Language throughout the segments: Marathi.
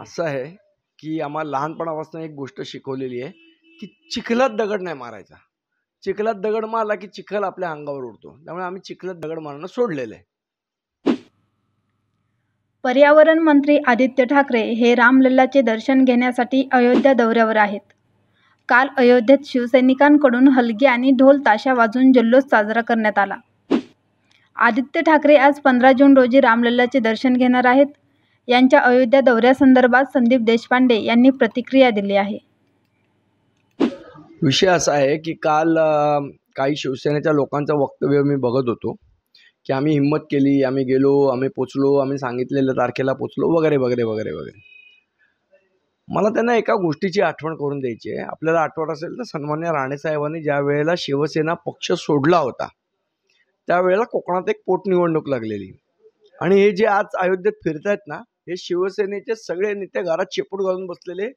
असं आहे की आम्हाला लहानपणापासून एक गोष्ट शिकवलेली आहे की चिखलात दगड नाही मारायचा चिखलात दगड मारला की चिखल आपल्या अंगावर उडतो त्यामुळे आम्ही चिखलात दगड मारणं सोडलेलं आहे पर्यावरण मंत्री आदित्य ठाकरे हे रामलल्लाचे दर्शन घेण्यासाठी अयोध्या दौऱ्यावर आहेत काल अयोध्येत शिवसैनिकांकडून हलगी आणि ढोल ताशा वाजून जल्लोष साजरा करण्यात आला आदित्य ठाकरे आज पंधरा जून रोजी रामलल्लाचे दर्शन घेणार आहेत यांच्या अयोध्या दौऱ्यासंदर्भात संदीप देशपांडे यांनी प्रतिक्रिया दिली आहे विषय असा आहे की काल काही शिवसेनेच्या लोकांचं वक्तव्य मी बघत होतो की आम्ही हिंमत केली आम्ही गेलो आम्ही पोचलो आम्ही सांगितलेल्या तारखेला पोचलो वगैरे वगैरे वगैरे वगैरे मला त्यांना एका गोष्टीची आठवण करून द्यायची आहे आपल्याला आठवत असेल तर सन्मान्य राणेसाहेबांनी ज्या वेळेला शिवसेना पक्ष सोडला होता त्यावेळेला कोकणात एक पोटनिवडणूक लागलेली आणि हे जे आज अयोध्येत फिरतायत ना हे शिवसेनेचे सगळे नेते घरात शेपूट घालून बसलेले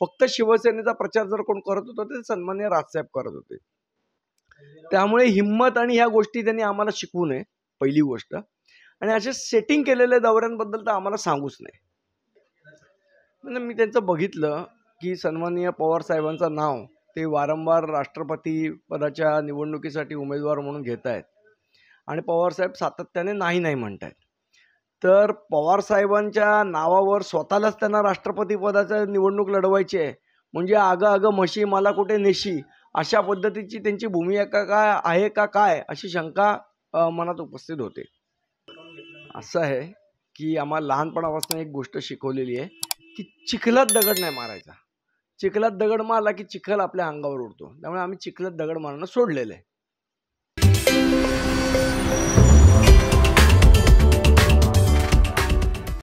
फक्त शिवसेनेचा प्रचार जर कोण करत होता ते सन्मान्य राजसाहेब करत होते त्यामुळे हिंमत आणि ह्या गोष्टी त्यांनी आम्हाला शिकवू नये पहिली गोष्ट आणि असे सेटिंग केलेल्या दौऱ्यांबद्दल तर आम्हाला सांगूच नाही म्हणजे मी त्यांचं बघितलं की सन्माननीय पवार साहेबांचं नाव ते वारंवार राष्ट्रपती पदाच्या निवडणुकीसाठी उमेदवार म्हणून घेत आहेत आणि पवारसाहेब सातत्याने नाही नाही म्हणत आहेत तर पवारसाहेबांच्या नावावर स्वतःलाच त्यांना राष्ट्रपती निवडणूक लढवायची आहे म्हणजे आगं आगं म्हशी मला कुठे नेशी अशा पद्धतीची त्यांची भूमिका काय आहे का काय अशी शंका मनात उपस्थित होते असं आहे की आम्हाला लहानपणापासून एक गोष्ट शिकवलेली आहे की चिखलात दगड नाही मारायचा चिखलात दगड मारला की चिखल आपल्या अंगावर उडतो त्यामुळे आम्ही चिखलात दगड मारणं सोडलेलं आहे